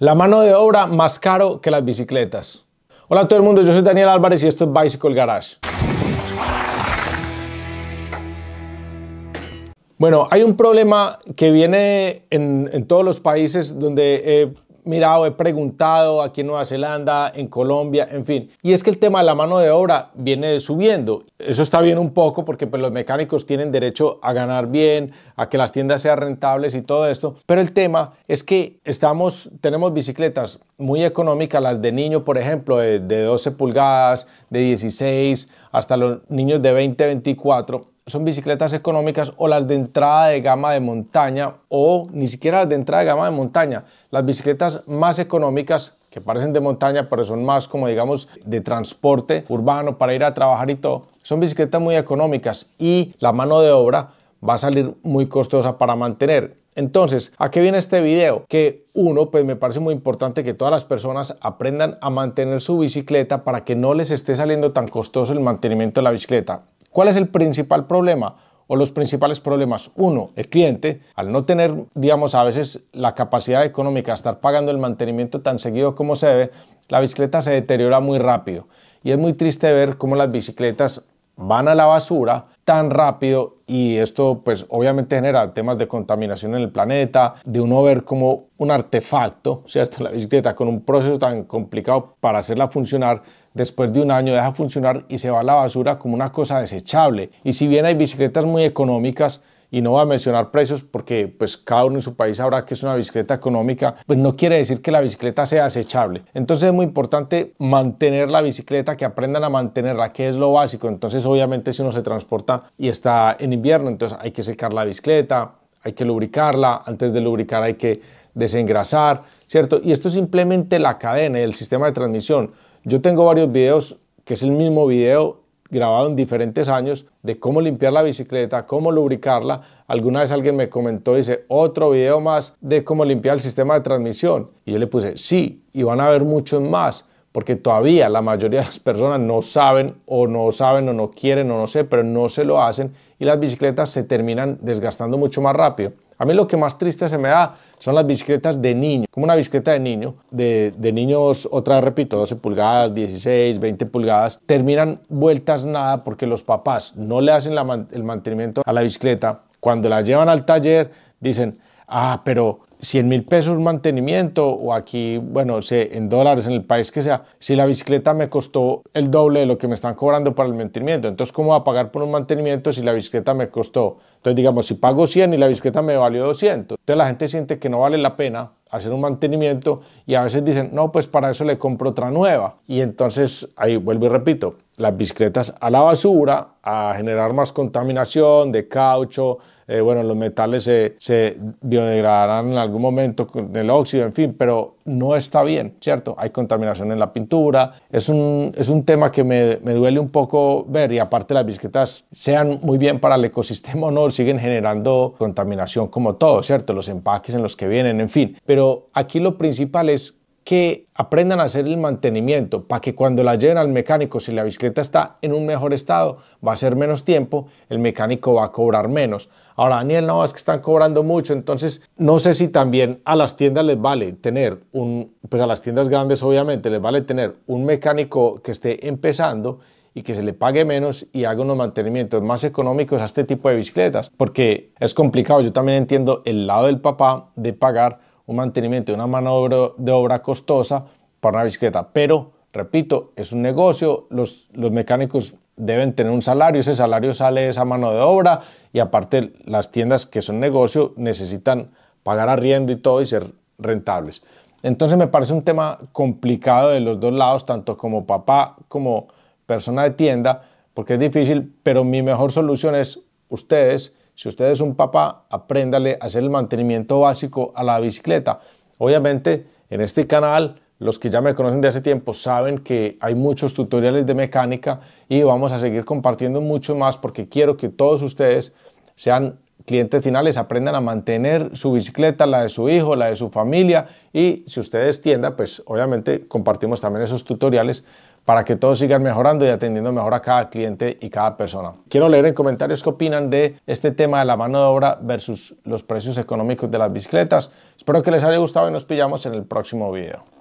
La mano de obra más caro que las bicicletas. Hola a todo el mundo, yo soy Daniel Álvarez y esto es Bicycle Garage. Bueno, hay un problema que viene en, todos los países donde mirado, he preguntado aquí en Nueva Zelanda, en Colombia, en fin. Y es que el tema de la mano de obra viene subiendo. Eso está bien un poco porque pues, los mecánicos tienen derecho a ganar bien, a que las tiendas sean rentables y todo esto. Pero el tema es que estamos, tenemos bicicletas muy económicas, las de niño, por ejemplo, de, de 12 pulgadas, de 16, hasta los niños de 20, 24 son bicicletas económicas o las de entrada de gama de montaña o ni siquiera las de entrada de gama de montaña. Las bicicletas más económicas que parecen de montaña pero son más como digamos de transporte urbano para ir a trabajar y todo. Son bicicletas muy económicas y la mano de obra va a salir muy costosa para mantener. Entonces, ¿a qué viene este video? Que uno, pues me parece muy importante que todas las personas aprendan a mantener su bicicleta para que no les esté saliendo tan costoso el mantenimiento de la bicicleta. ¿Cuál es el principal problema? o los principales problemas. Uno, el cliente, al no tener, digamos, a veces la capacidad económica de estar pagando el mantenimiento tan seguido como se debe, la bicicleta se deteriora muy rápido. Y es muy triste ver cómo las bicicletas van a la basura tan rápido y esto pues obviamente genera temas de contaminación en el planeta, de uno ver como un artefacto, ¿cierto? La bicicleta con un proceso tan complicado para hacerla funcionar, después de un año deja funcionar y se va a la basura como una cosa desechable. Y si bien hay bicicletas muy económicas, y no va a mencionar precios porque pues cada uno en su país sabrá que es una bicicleta económica, pues no quiere decir que la bicicleta sea acechable. Entonces es muy importante mantener la bicicleta, que aprendan a mantenerla, que es lo básico. Entonces obviamente si uno se transporta y está en invierno, entonces hay que secar la bicicleta, hay que lubricarla, antes de lubricar hay que desengrasar, ¿cierto? Y esto es simplemente la cadena, y el sistema de transmisión. Yo tengo varios videos que es el mismo video grabado en diferentes años de cómo limpiar la bicicleta, cómo lubricarla. Alguna vez alguien me comentó, dice, otro video más de cómo limpiar el sistema de transmisión. Y yo le puse, sí, y van a haber muchos más, porque todavía la mayoría de las personas no saben o no saben o no quieren o no sé, pero no se lo hacen y las bicicletas se terminan desgastando mucho más rápido. A mí lo que más triste se me da son las bicicletas de niño, como una bicicleta de niño, de, niños, otra repito, 12 pulgadas, 16, 20 pulgadas, terminan vueltas nada porque los papás no le hacen el mantenimiento a la bicicleta. Cuando la llevan al taller, dicen, ah, pero 100 mil pesos mantenimiento o aquí, bueno, sé, en dólares, en el país que sea, si la bicicleta me costó el doble de lo que me están cobrando para el mantenimiento, entonces ¿cómo va a pagar por un mantenimiento si la bicicleta me costó? Entonces digamos, si pago 100 y la bicicleta me valió 200, entonces la gente siente que no vale la pena hacer un mantenimiento y a veces dicen, no, pues para eso le compro otra nueva. Y entonces ahí vuelvo y repito, las bicicletas a la basura, a generar más contaminación de caucho, eh, bueno, los metales se, biodegradarán en algún momento con el óxido, en fin, pero no está bien, ¿cierto? Hay contaminación en la pintura, es un, es un tema que me, me, duele un poco ver y aparte las bicicletas, sean muy bien para el ecosistema o no, siguen generando contaminación como todo, ¿cierto? Los empaques en los que vienen, en fin, pero aquí lo principal es que aprendan a hacer el mantenimiento para que cuando la lleven al mecánico, si la bicicleta está en un mejor estado, va a ser menos tiempo, el mecánico va a cobrar menos. Ahora, Daniel, no, es que están cobrando mucho, entonces no sé si también a las tiendas les vale tener un, pues a las tiendas grandes obviamente les vale tener un mecánico que esté empezando y que se le pague menos y haga unos mantenimientos más económicos a este tipo de bicicletas, porque es complicado, yo también entiendo el lado del papá de pagar un mantenimiento y una mano de obra costosa para una bicicleta. Pero, repito, es un negocio, los, los mecánicos deben tener un salario, ese salario sale de esa mano de obra y aparte las tiendas que son negocio necesitan pagar arriendo y todo y ser rentables. Entonces me parece un tema complicado de los dos lados, tanto como papá como persona de tienda, porque es difícil, pero mi mejor solución es ustedes si usted es un papá, apréndale a hacer el mantenimiento básico a la bicicleta. Obviamente, en este canal, los que ya me conocen de hace tiempo saben que hay muchos tutoriales de mecánica y vamos a seguir compartiendo mucho más porque quiero que todos ustedes sean clientes finales aprendan a mantener su bicicleta, la de su hijo, la de su familia y si ustedes tienda, pues obviamente compartimos también esos tutoriales para que todos sigan mejorando y atendiendo mejor a cada cliente y cada persona. Quiero leer en comentarios qué opinan de este tema de la mano de obra versus los precios económicos de las bicicletas. Espero que les haya gustado y nos pillamos en el próximo video.